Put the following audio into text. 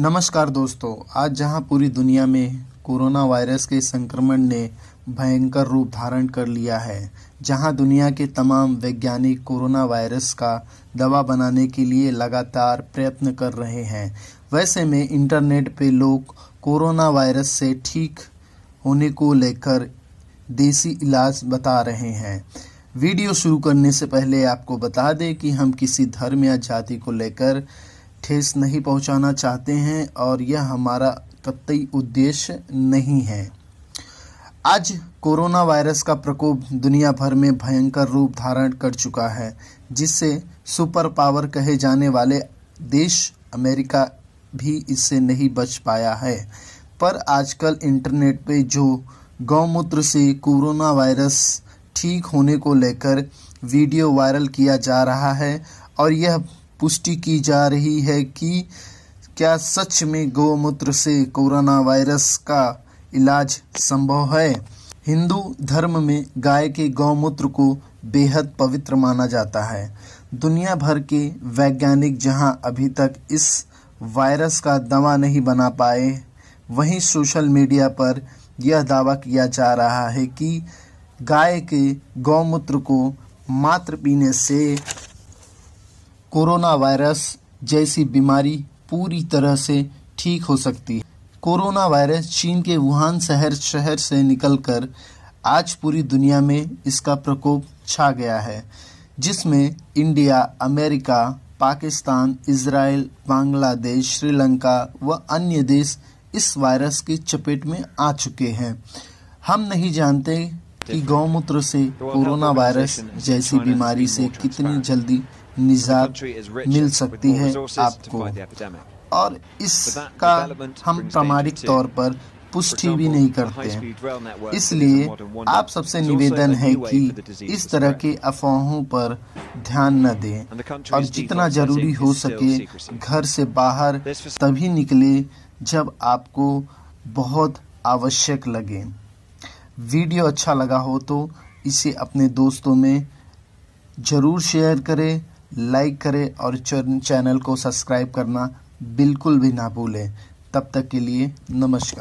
नमस्कार दोस्तों आज जहां पूरी दुनिया में कोरोना वायरस के संक्रमण ने भयंकर रूप धारण कर लिया है जहां दुनिया के तमाम वैज्ञानिक कोरोना वायरस का दवा बनाने के लिए लगातार प्रयत्न कर रहे हैं वैसे में इंटरनेट पे लोग कोरोना वायरस से ठीक होने को लेकर देसी इलाज बता रहे हैं वीडियो शुरू करने से पहले आपको बता दें कि हम किसी धर्म या जाति को लेकर ठेस नहीं पहुंचाना चाहते हैं और यह हमारा कतई उद्देश्य नहीं है आज कोरोना वायरस का प्रकोप दुनिया भर में भयंकर रूप धारण कर चुका है जिससे सुपर पावर कहे जाने वाले देश अमेरिका भी इससे नहीं बच पाया है पर आजकल इंटरनेट पे जो गौमूत्र से कोरोना वायरस ठीक होने को लेकर वीडियो वायरल किया जा रहा है और यह पुष्टि की जा रही है कि क्या सच में गौमूत्र से कोरोना वायरस का इलाज संभव है हिंदू धर्म में गाय के गौमूत्र को बेहद पवित्र माना जाता है दुनिया भर के वैज्ञानिक जहां अभी तक इस वायरस का दवा नहीं बना पाए वहीं सोशल मीडिया पर यह दावा किया जा रहा है कि गाय के गौमूत्र को मात्र पीने से कोरोना वायरस जैसी बीमारी पूरी तरह से ठीक हो सकती है कोरोना वायरस चीन के वुहान शहर शहर से निकलकर आज पूरी दुनिया में इसका प्रकोप छा गया है जिसमें India America Pakistan Israel Bangladesh Sri Lanka व अन्य देश इस वायरस की चपेट में आ चुके हैं हम नहीं जानते कि गौमूत्र से तो कोरोना वायरस जैसी बीमारी से कितनी जल्दी निजात मिल सकती है आपको और इसका हम प्रमाणिक तौर पर पुष्टि भी नहीं करते हैं इसलिए आप सबसे निवेदन है कि इस तरह के अफवाहों पर ध्यान न दें और जितना जरूरी हो सके घर से बाहर तभी निकले जब आपको बहुत आवश्यक लगे वीडियो अच्छा लगा हो तो इसे अपने दोस्तों में ज़रूर शेयर करें लाइक करें और चैनल को सब्सक्राइब करना बिल्कुल भी ना भूलें तब तक के लिए नमस्कार